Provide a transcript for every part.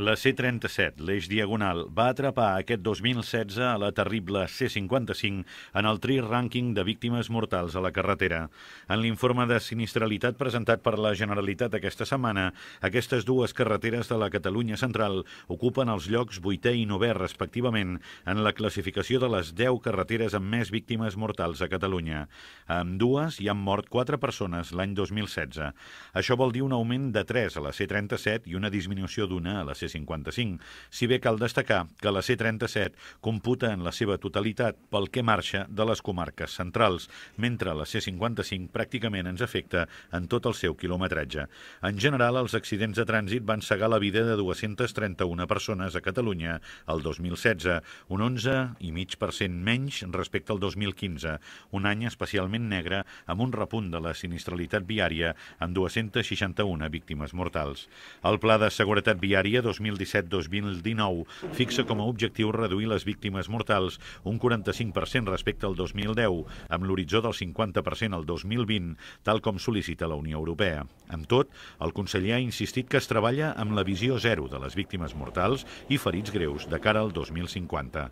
La C-37, l'eix diagonal, va atrapar aquest 2016 a la terrible C-55 en el tri rànquing de víctimes mortals a la carretera. En l'informe de sinistralitat presentat per la Generalitat aquesta setmana, aquestes dues carreteres de la Catalunya central ocupen els llocs 8è i 9è respectivament en la classificació de les 10 carreteres amb més víctimes mortals a Catalunya. Amb dues hi han mort 4 persones l'any 2016. Això vol dir un augment de 3 a la C-37 i una disminució d'una a la C-55. C-55, si bé cal destacar que la C-37 computa en la seva totalitat pel que marxa de les comarques centrals, mentre la C-55 pràcticament ens afecta en tot el seu quilometratge. En general, els accidents de trànsit van segar la vida de 231 persones a Catalunya el 2016, un 11,5% menys respecte al 2015, un any especialment negre amb un repunt de la sinistralitat viària amb 261 víctimes mortals. El Pla de Seguretat Viària 2015 2017-2019 fixa com a objectiu reduir les víctimes mortals un 45% respecte al 2010, amb l'horitzó del 50% al 2020, tal com sol·licita la Unió Europea. Amb tot, el conseller ha insistit que es treballa amb la visió zero de les víctimes mortals i ferits greus de cara al 2050.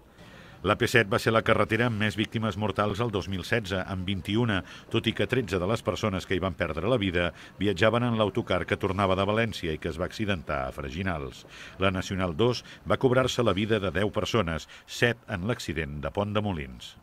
La P7 va ser la carretera amb més víctimes mortals el 2016, amb 21, tot i que 13 de les persones que hi van perdre la vida viatjaven en l'autocar que tornava de València i que es va accidentar a Freginals. La Nacional 2 va cobrar-se la vida de 10 persones, 7 en l'accident de Pont de Molins.